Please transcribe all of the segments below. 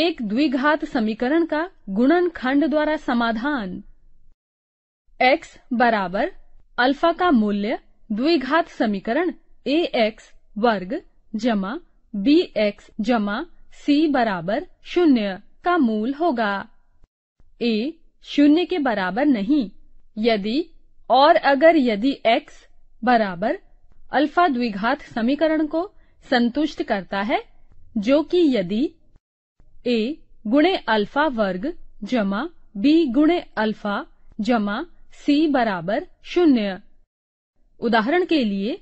एक द्विघात समीकरण का गुणन खंड द्वारा समाधान x बराबर अल्फा का मूल्य द्विघात समीकरण ए एक्स वर्ग जमा बी एक्स जमा सी बराबर शून्य का मूल होगा ए शून्य के बराबर नहीं यदि और अगर यदि x बराबर अल्फा द्विघात समीकरण को संतुष्ट करता है जो कि यदि ए गुणे अल्फा वर्ग जमा बी गुणे अल्फा जमा सी बराबर शून्य उदाहरण के लिए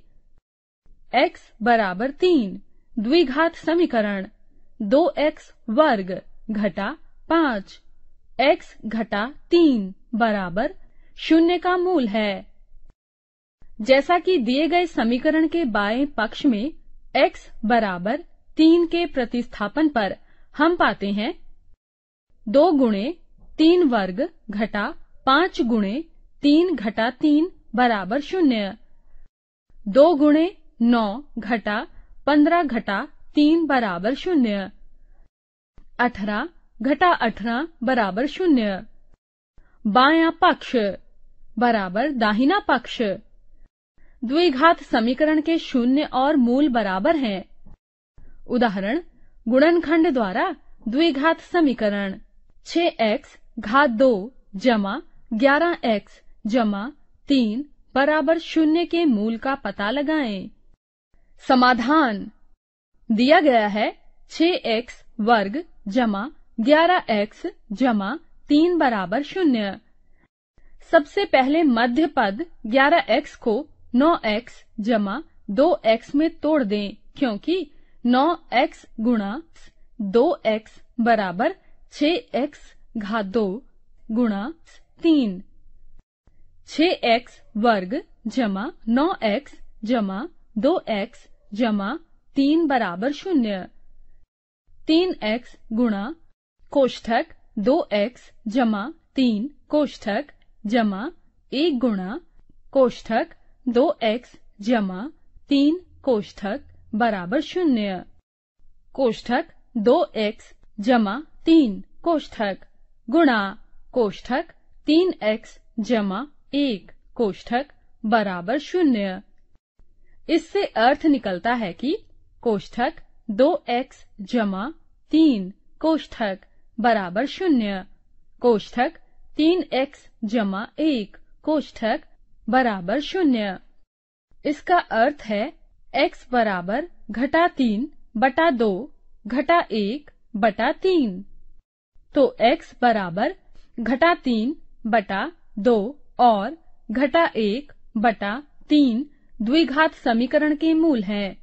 x बराबर तीन द्विघात समीकरण दो एक्स वर्ग घटा पांच एक्स घटा तीन बराबर शून्य का मूल है जैसा कि दिए गए समीकरण के बाएं पक्ष में x बराबर तीन के प्रतिस्थापन पर हम पाते हैं दो गुणे तीन वर्ग घटा पांच गुणे तीन घटा तीन बराबर शून्य दो गुणे नौ घटा पंद्रह घटा तीन बराबर शून्य अठारह घटा अठारह बराबर शून्य बाया पक्ष बराबर दाहिना पक्ष द्विघात समीकरण के शून्य और मूल बराबर हैं उदाहरण गुणनखंड द्वारा द्विघात समीकरण एक्स घात दो जमा ग्यारह एक्स जमा तीन बराबर शून्य के मूल का पता लगाएं। समाधान दिया गया है एक्स वर्ग जमा ग्यारह एक्स जमा तीन बराबर शून्य सबसे पहले मध्य पद ग्यारह एक्स को नौ एक्स जमा दो एक्स में तोड़ दें क्योंकि नौ एक्स गुणा दो एक्स बराबर छ एक्स घात दो गुणा तीन छ एक्स वर्ग जमा नौ एक्स जमा दो एक्स जमा तीन बराबर शून्य तीन एक्स गुणा कोष्ठक दो एक्स जमा तीन कोष्ठक जमा एक गुणा कोष्ठक दो एक्स जमा तीन कोष्ठक बराबर शून्य कोष्ठक दो एक्स जमा तीन कोष्ठक गुणा कोष्ठक तीन एक्स जमा एक कोष्ठक बराबर शून्य इससे अर्थ निकलता है कि कोष्ठक दो एक्स जमा तीन कोष्ठक बराबर शून्य कोष्ठक तीन एक्स जमा एक कोष्ठक बराबर शून्य इसका अर्थ है x बराबर घटा तीन बटा दो घटा एक बटा तीन तो x बराबर घटा तीन बटा दो और घटा एक बटा तीन द्विघात समीकरण के मूल है